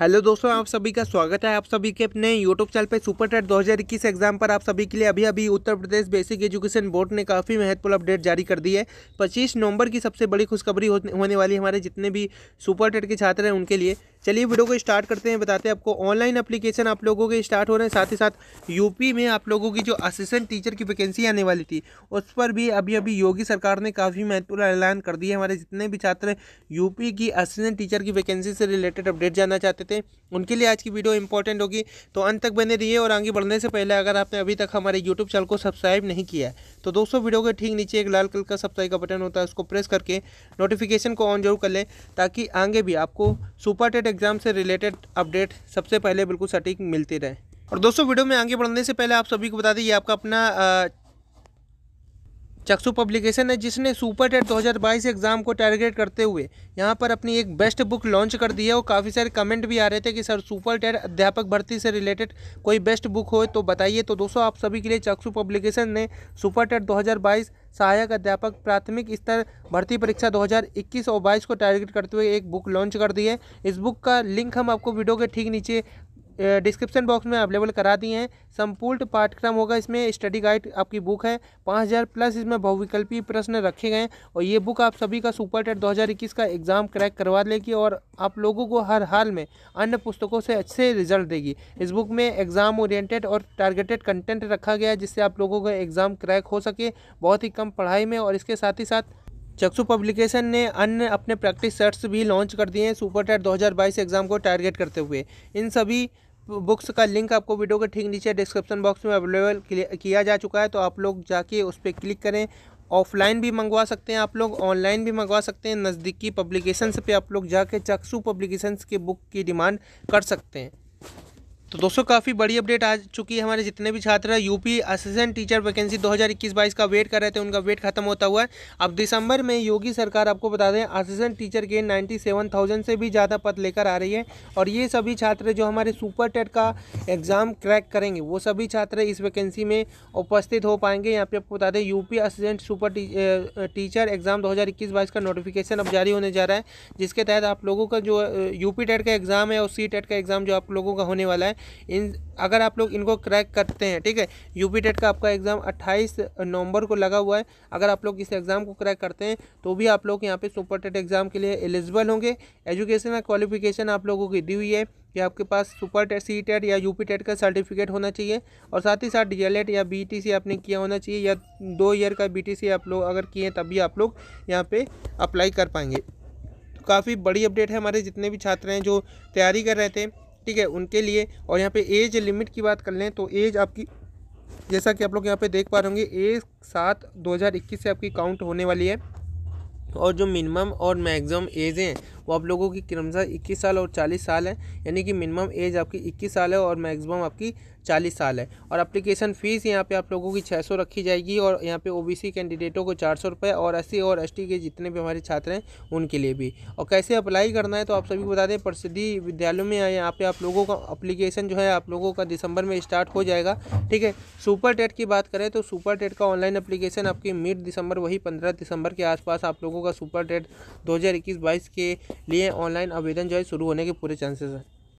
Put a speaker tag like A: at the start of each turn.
A: hello दोस्तों आप सभी का स्वागत है आप सभी के अपने यूट्यूब चैनल पे सुपर टेट 2021 एग्जाम पर आप सभी के लिए अभी अभी Uttar Pradesh basic education board ने काफ़ी महत्वपूर्ण अपडेट जारी कर दी है 25 नवंबर की सबसे बड़ी खुशखबरी होने वाली हमारे जितने भी सुपर टेट के छात्र हैं उनके लिए चलिए वीडियो को स्टार्ट करते हैं बताते हैं आपको ऑनलाइन अप्लीकेशन आप लोगों के स्टार्ट हो रहे हैं साथ ही साथ यूपी में आप लोगों की जो असिस्टेंट टीचर की वैकेंसी आने वाली थी उस पर भी अभी अभी योगी सरकार ने काफ़ी महत्वपूर्ण ऐलान कर दिया हमारे जितने भी छात्र यूपी की असिस्टेंट टीचर की वैकेंसी से रिलेटेड अपडेट जानना चाहते थे उनके लिए आज की वीडियो इंपॉर्टेंट होगी तो अंत तक बने रहिए और आगे बढ़ने से पहले अगर आपने अभी तक हमारे यूट्यूब चैनल को सब्सक्राइब नहीं किया है तो दोस्तों वीडियो के ठीक नीचे एक लाल कलर का सब्सक्राइब का बटन होता है उसको प्रेस करके नोटिफिकेशन को ऑन जरूर कर लें ताकि आगे भी आपको सुपर टेट एग्ज़ाम से रिलेटेड अपडेट सबसे पहले बिल्कुल सटीक मिलती रहे और दोस्तों वीडियो में आगे बढ़ने से पहले आप सभी को बता दें ये आपका अपना चक्षु पब्लिकेशन है जिसने सुपर टेट 2022 एग्ज़ाम को टारगेट करते हुए यहाँ पर अपनी एक बेस्ट बुक लॉन्च कर दी है और काफ़ी सारे कमेंट भी आ रहे थे कि सर सुपर टेट अध्यापक भर्ती से रिलेटेड कोई बेस्ट बुक हो तो बताइए तो दोस्तों आप सभी के लिए चक्षु पब्लिकेशन ने सुपर टेट 2022 सहायक अध्यापक प्राथमिक स्तर भर्ती परीक्षा दो और बाईस को टारगेट करते हुए एक बुक लॉन्च कर दी है इस बुक का लिंक हम आपको वीडियो के ठीक नीचे डिस्क्रिप्शन बॉक्स में अवेलेबल करा दिए हैं संपूर्ण पाठ्यक्रम होगा इसमें स्टडी गाइड आपकी बुक है पाँच हज़ार प्लस इसमें बहुविकल्पी प्रश्न रखे गए हैं और ये बुक आप सभी का सुपर टेट 2021 का एग्ज़ाम क्रैक करवा लेगी और आप लोगों को हर हाल में अन्य पुस्तकों से अच्छे रिजल्ट देगी इस बुक में एग्ज़ाम ओरिएंटेड और टारगेटेड कंटेंट रखा गया है जिससे आप लोगों का एग्ज़ाम क्रैक हो सके बहुत ही कम पढ़ाई में और इसके साथ ही साथ चक्षु पब्लिकेशन ने अन्य अपने प्रैक्टिस सेट्स भी लॉन्च कर दिए हैं सुपर टेट 2022 एग्ज़ाम को टारगेट करते हुए इन सभी बुक्स का लिंक आपको वीडियो के ठीक नीचे डिस्क्रिप्शन बॉक्स में अवेलेबल किया जा चुका है तो आप लोग जाके उस पर क्लिक करें ऑफलाइन भी मंगवा सकते हैं आप लोग ऑनलाइन भी मंगवा सकते हैं नज़दीकी पब्लिकेशंस पे आप लोग जाके चक्सू पब्लिकेशंस के बुक की डिमांड कर सकते हैं तो दोस्तों काफ़ी बड़ी अपडेट आ चुकी है हमारे जितने भी छात्र हैं यूपी असिस्टेंट टीचर वैकेंसी 2021-22 का वेट कर रहे थे उनका वेट खत्म होता हुआ है अब दिसंबर में योगी सरकार आपको बता दें असिस्टेंट टीचर के 97,000 से भी ज़्यादा पद लेकर आ रही है और ये सभी छात्र जो हमारे सुपर टेट का एग्ज़ाम क्रैक करेंगे वो सभी छात्र इस वैकेंसी में उपस्थित हो पाएंगे यहाँ पर आपको बता दें UP assistant super teacher exam दो हज़ार का नोटिफिकेशन अब जारी होने जा रहा है जिसके तहत आप लोगों का जो यू टेट का एग्ज़ाम है और सी टेट का एग्ज़ाम जो आप लोगों का होने वाला है इन अगर आप लोग इनको क्रैक करते हैं ठीक है यूपी टेट का आपका एग्ज़ाम 28 नवंबर को लगा हुआ है अगर आप लोग इस एग्ज़ाम को क्रैक करते हैं तो भी आप लोग यहाँ पे सुपर टेट एग्ज़ाम के लिए एलिजिबल होंगे एजुकेशन क्वालिफिकेशन आप लोगों की दी हुई है कि आपके पास सुपर टेट सी टेट या पी टेट का सर्टिफिकेट होना चाहिए और साथ ही साथ एड या सी आपने किया होना चाहिए या दो ईयर का सी आप लोग अगर किए हैं तभी आप लोग यहाँ पे अप्लाई कर पाएंगे तो काफ़ी बड़ी अपडेट है हमारे जितने भी छात्र हैं जो तैयारी कर रहे थे ठीक है उनके लिए और यहाँ पे एज लिमिट की बात कर लें तो एज आपकी जैसा कि आप लोग यहाँ पे देख पा रहे होंगे ए सात दो हज़ार इक्कीस से आपकी काउंट होने वाली है और जो मिनिमम और मैक्सिमम एज हैं वो आप लोगों की क्रमशः इक्कीस साल और चालीस साल है यानी कि मिनिमम एज आपकी इक्कीस साल है और मैक्सिमम आपकी चालीस साल है और अप्लीकेशन फ़ीस यहाँ पे आप लोगों की छः सौ रखी जाएगी और यहाँ पे ओबीसी कैंडिडेटों को चार सौ रुपये और एस और एस के जितने भी हमारे छात्र हैं उनके लिए भी और कैसे अप्लाई करना है तो आप सभी को बता दें प्रसिद्धि विद्यालयों में यहाँ पर आप लोगों का अप्लीकेशन जो है आप लोगों का दिसंबर में स्टार्ट हो जाएगा ठीक है सुपर टेट की बात करें तो सुपर टेट का ऑनलाइन अप्लीकेशन आपकी मिड दिसंबर वही पंद्रह दिसंबर के आसपास आप लोगों का सुपर टेट दो हज़ार के लिए ऑनलाइन आवेदन जो है शुरू होने के पूरे चांसेस हैं